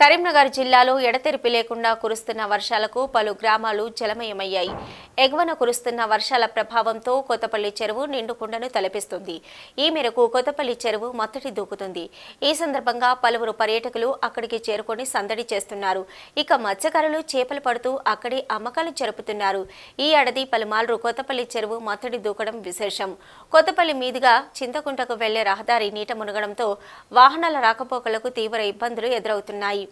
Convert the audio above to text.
కరీంనగర్ జిల్లాలో ఎడతెరిపి లేకుండా కురుస్తున్న వర్షాలకు పలు గ్రామాలు జలమయమయ్యాయి ఎగువన కురుస్తున్న వర్షాల ప్రభావంతో కొత్తపల్లి చెరువు నిండుకుండను తలపిస్తుంది ఈ మేరకు కొత్తపల్లి చెరువు మొత్తటి దూకుతుంది ఈ సందర్భంగా పలువురు పర్యటకులు అక్కడికి చేరుకొని సందడి చేస్తున్నారు ఇక మత్స్యకారులు చేపలు పడుతూ అక్కడి అమ్మకాలు జరుపుతున్నారు ఈ ఏడాది పలుమార్లు కొత్తపల్లి చెరువు మత్తడి దూకడం విశేషం కొత్తపల్లి మీదుగా చింతకుంటకు వెళ్లే రహదారి నీట మునగడంతో వాహనాల రాకపోకలకు తీవ్ర ఇబ్బందులు ఎదురవుతున్నాయి